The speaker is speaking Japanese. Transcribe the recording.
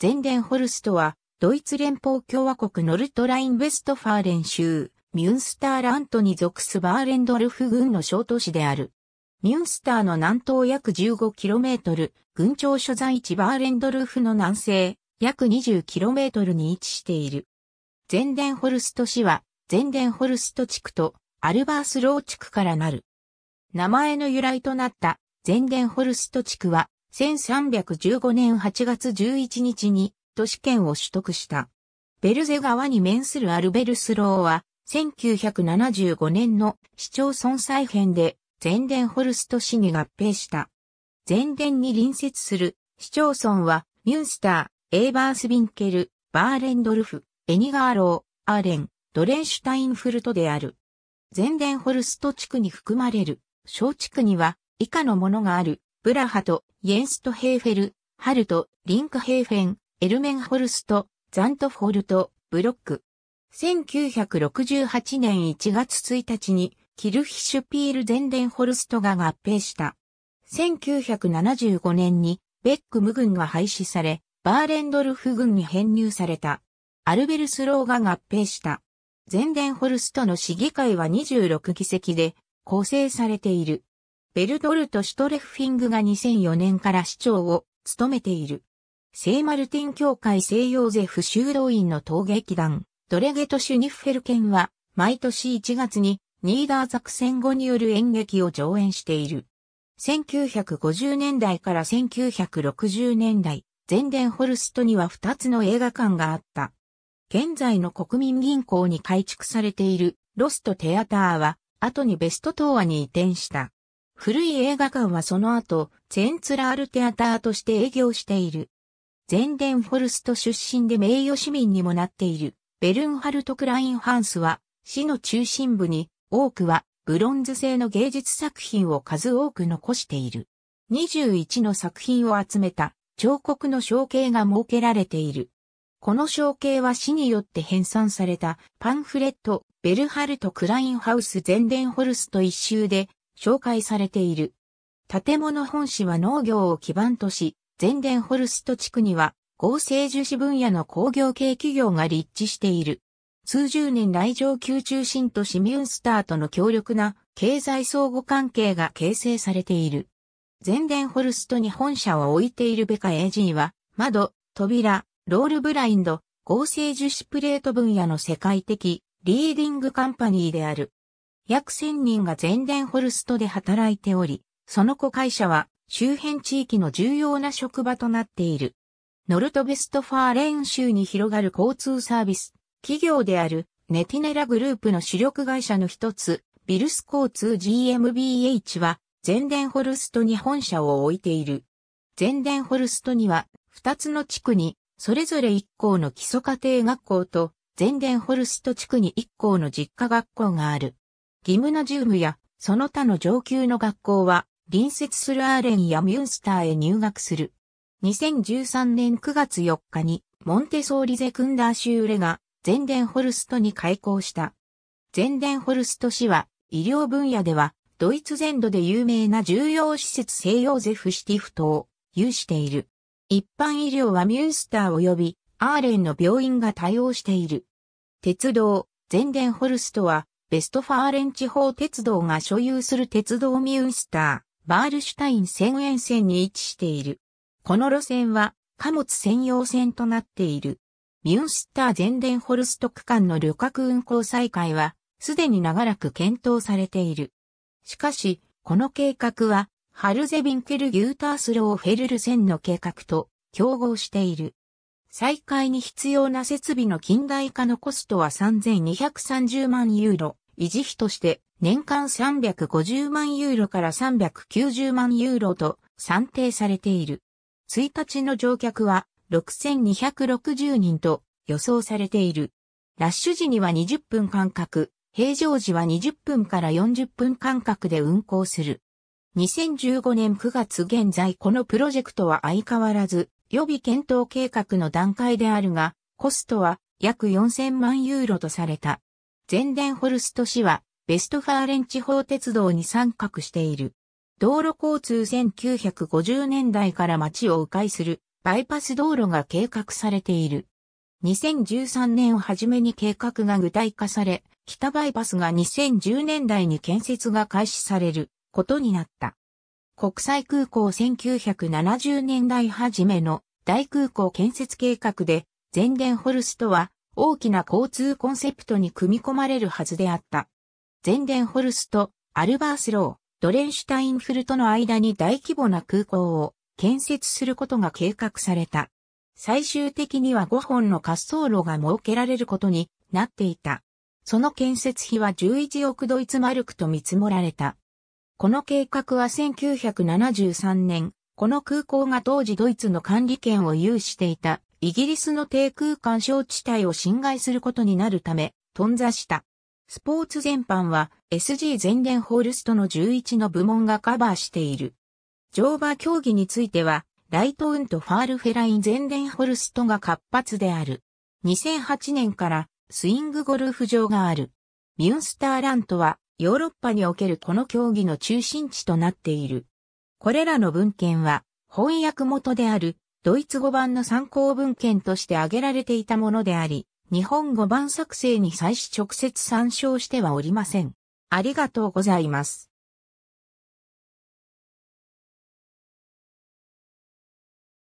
ゼンデンホルストは、ドイツ連邦共和国ノルトライン・ウェストファーレン州、ミュンスターラントに属すバーレンドルフ郡の小都市である。ミュンスターの南東約 15km、郡庁所在地バーレンドルフの南西、約 20km に位置している。ゼンデンホルスト市は、ゼンデンホルスト地区とアルバースロー地区からなる。名前の由来となったゼンデンホルスト地区は、1315年8月11日に都市圏を取得した。ベルゼ川に面するアルベルスローは、1975年の市町村再編で全デンホルスト市に合併した。全デンに隣接する市町村は、ミュンスター、エーバースビンケル、バーレンドルフ、エニガーロー、アーレン、ドレンシュタインフルトである。全デンホルスト地区に含まれる小地区には以下のものがある。ブラハト、イェンストヘーフェル、ハルト、リンクヘーフェン、エルメンホルスト、ザントフォルト、ブロック。1968年1月1日に、キルヒシュピールゼンデンホルストが合併した。1975年に、ベックム軍が廃止され、バーレンドルフ軍に編入された。アルベルスローが合併した。ゼンデンホルストの市議会は26議席で構成されている。ベルトルト・シュトレフフィングが2004年から市長を務めている。聖マルティン教会聖洋ゼフ修道院の陶芸劇団、ドレゲト・シュニッフェル県は、毎年1月に、ニーダー作戦後による演劇を上演している。1950年代から1960年代、全デンホルストには2つの映画館があった。現在の国民銀行に改築されているロストテアターは、後にベストトーアに移転した。古い映画館はその後、ツェンツラールテアターとして営業している。ゼンデンホルスト出身で名誉市民にもなっている、ベルンハルト・クラインハンスは、市の中心部に、多くは、ブロンズ製の芸術作品を数多く残している。21の作品を集めた、彫刻の象形が設けられている。この象形は市によって編纂されたパンフレット、ベルハルト・クラインハウス・ゼンデンホルスト一周で紹介されている。建物本市は農業を基盤とし、前田ホルスト地区には合成樹脂分野の工業系企業が立地している。数十年来上級中心都市ミュンスターとの強力な経済相互関係が形成されている。前田ホルストに本社を置いているベカ AG は、窓、扉、ロールブラインド、合成樹脂プレート分野の世界的リーディングカンパニーである。約1000人がンデンホルストで働いており、その子会社は周辺地域の重要な職場となっている。ノルトベストファーレーン州に広がる交通サービス、企業であるネティネラグループの主力会社の一つ、ビルス交通 GmbH は、ンデンホルストに本社を置いている。ンデンホルストには、2つの地区に、それぞれ1校の基礎家庭学校と、ンデンホルスト地区に1校の実家学校がある。ギムナジウムやその他の上級の学校は隣接するアーレンやミュンスターへ入学する。2013年9月4日にモンテソーリゼクンダーシューレがゼンデンホルストに開校した。ゼンデンホルスト市は医療分野ではドイツ全土で有名な重要施設西洋ゼフシティフトを有している。一般医療はミュンスター及びアーレンの病院が対応している。鉄道、ゼンデンホルストはベストファーレン地方鉄道が所有する鉄道ミュンスター、バールシュタイン線沿線に位置している。この路線は貨物専用線となっている。ミュンスター全電ホルスト区間の旅客運行再開は、すでに長らく検討されている。しかし、この計画は、ハルゼビンケルギュータースローフェルル線の計画と競合している。再開に必要な設備の近代化のコストは3230万ユーロ、維持費として年間350万ユーロから390万ユーロと算定されている。1日の乗客は6260人と予想されている。ラッシュ時には20分間隔、平常時は20分から40分間隔で運行する。2015年9月現在このプロジェクトは相変わらず予備検討計画の段階であるが、コストは約4000万ユーロとされた。ゼンデンホルスト市は、ベストファーレン地方鉄道に参画している。道路交通1950年代から街を迂回するバイパス道路が計画されている。2013年をはじめに計画が具体化され、北バイパスが2010年代に建設が開始されることになった。国際空港1970年代初めの大空港建設計画で、ゼンデンホルストは大きな交通コンセプトに組み込まれるはずであった。ゼンデンホルスト、アルバースロー、ドレンシュタインフルとの間に大規模な空港を建設することが計画された。最終的には5本の滑走路が設けられることになっていた。その建設費は11億ドイツマルクと見積もられた。この計画は1973年、この空港が当時ドイツの管理権を有していたイギリスの低空間小地帯を侵害することになるため、頓挫した。スポーツ全般は SG 全連ホールストの11の部門がカバーしている。乗馬競技については、ライトウンとファールフェライン全連ホルストが活発である。2008年からスイングゴルフ場がある。ミュンスターラントはヨーロッパにおけるこの競技の中心地となっている。これらの文献は翻訳元であるドイツ語版の参考文献として挙げられていたものであり、日本語版作成に際し直接参照してはおりません。ありがとうございます。